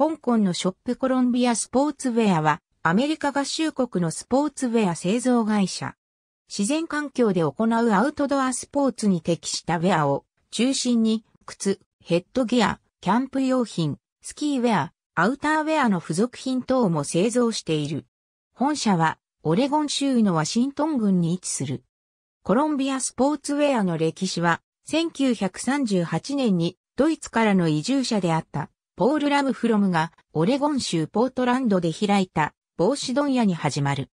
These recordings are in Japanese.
香港のショップコロンビアスポーツウェアは、アメリカ合衆国のスポーツウェア製造会社。自然環境で行うアウトドアスポーツに適したウェアを中心に、靴、ヘッドギア、キャンプ用品、スキーウェア、アウターウェアの付属品等も製造している。本社は、オレゴン州のワシントン郡に位置する。コロンビアスポーツウェアの歴史は、1938年にドイツからの移住者であったポール・ラム・フロムがオレゴン州ポートランドで開いた帽子問屋に始まる。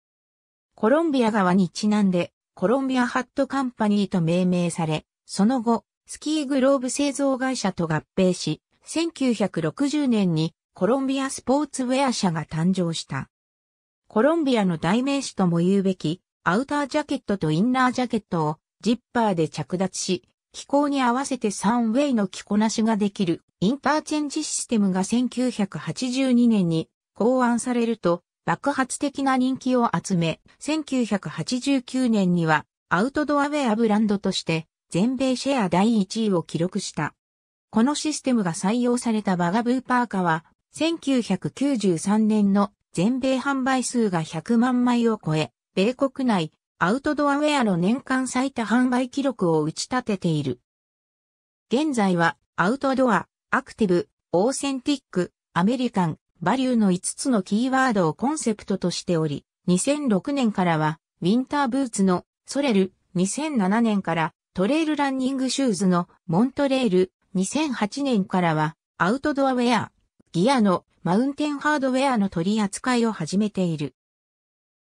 コロンビア側にちなんでコロンビアハットカンパニーと命名され、その後、スキーグローブ製造会社と合併し、1960年にコロンビアスポーツウェア社が誕生した。コロンビアの代名詞とも言うべき、アウタージャケットとインナージャケットをジッパーで着脱し、気候に合わせて3ウェイの着こなしができるインターチェンジシステムが1982年に考案されると爆発的な人気を集め、1989年にはアウトドアウェアブランドとして全米シェア第1位を記録した。このシステムが採用されたバガブーパーカは、1993年の全米販売数が100万枚を超え、米国内アウトドアウェアの年間最多販売記録を打ち立てている。現在はアウトドア、アクティブ、オーセンティック、アメリカン、バリューの5つのキーワードをコンセプトとしており、2006年からは、ウィンターブーツのソレル、2007年からトレイルランニングシューズのモントレール、2008年からはアウトドアウェア、ギアのマウンテンハードウェアの取り扱いを始めている。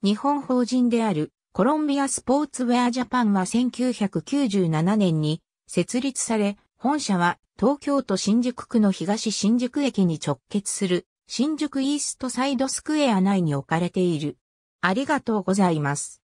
日本法人であるコロンビアスポーツウェアジャパンは1997年に設立され、本社は東京都新宿区の東新宿駅に直結する新宿イーストサイドスクエア内に置かれている。ありがとうございます。